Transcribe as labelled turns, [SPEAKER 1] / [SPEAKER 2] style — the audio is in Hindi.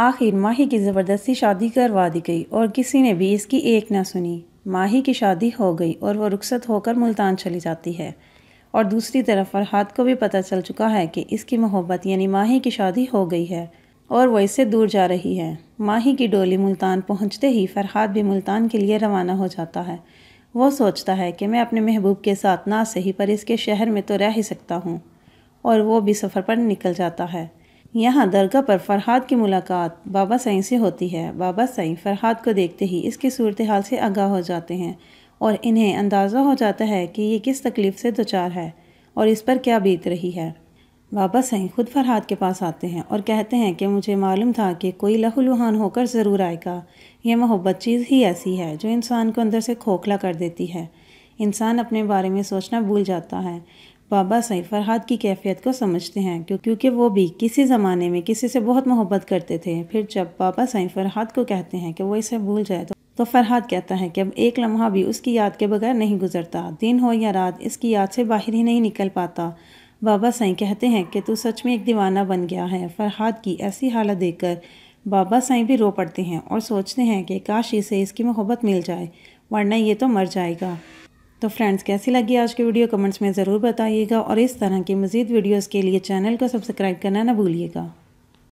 [SPEAKER 1] आखिर माही की ज़बरदस्ती शादी करवा दी गई और किसी ने भी इसकी एक ना सुनी माही की शादी हो गई और वह रुखसत होकर मुल्तान चली जाती है और दूसरी तरफ फरहाद को भी पता चल चुका है कि इसकी मोहब्बत यानी माही की शादी हो गई है और वह इससे दूर जा रही है माही की डोली मुल्तान पहुंचते ही फरहाद भी मुल्तान के लिए रवाना हो जाता है वो सोचता है कि मैं अपने महबूब के साथ ना सही पर इसके शहर में तो रह ही सकता हूँ और वो भी सफ़र पर निकल जाता है यहाँ दरगाह पर फरहाद की मुलाकात बाबा साईं से होती है बाबा साईं फरहाद को देखते ही इसकी सूरत हाल से आगाह हो जाते हैं और इन्हें अंदाज़ा हो जाता है कि ये किस तकलीफ़ से दोचार है और इस पर क्या बीत रही है बाबा साईं खुद फरहाद के पास आते हैं और कहते हैं कि मुझे मालूम था कि कोई लहूलुहान होकर ज़रूर आएगा यह मोहब्बत चीज़ ही ऐसी है जो इंसान को अंदर से खोखला कर देती है इंसान अपने बारे में सोचना भूल जाता है बाबा साहिब फरहाद की कैफियत को समझते हैं क्योंकि वो भी किसी ज़माने में किसी से बहुत मोहब्बत करते थे फिर जब बाबा साहिब फरहाद को कहते हैं कि वो इसे भूल जाए तो तो फरहाद कहता है कि अब एक लम्हा भी उसकी याद के बगैर नहीं गुजरता दिन हो या रात इसकी याद से बाहर ही नहीं निकल पाता बाबा साईं कहते हैं कि तू सच में एक दीवाना बन गया है फरहाद की ऐसी हालत देखकर बाबा साईं भी रो पड़ते हैं और सोचते हैं कि काश इसे इसकी मोहब्बत मिल जाए वरना ये तो मर जाएगा तो फ्रेंड्स कैसी लगी आज की वीडियो कमेंट्स में ज़रूर बताइएगा और इस तरह की मज़ीद वीडियोज़ के लिए चैनल को सब्सक्राइब करना ना भूलिएगा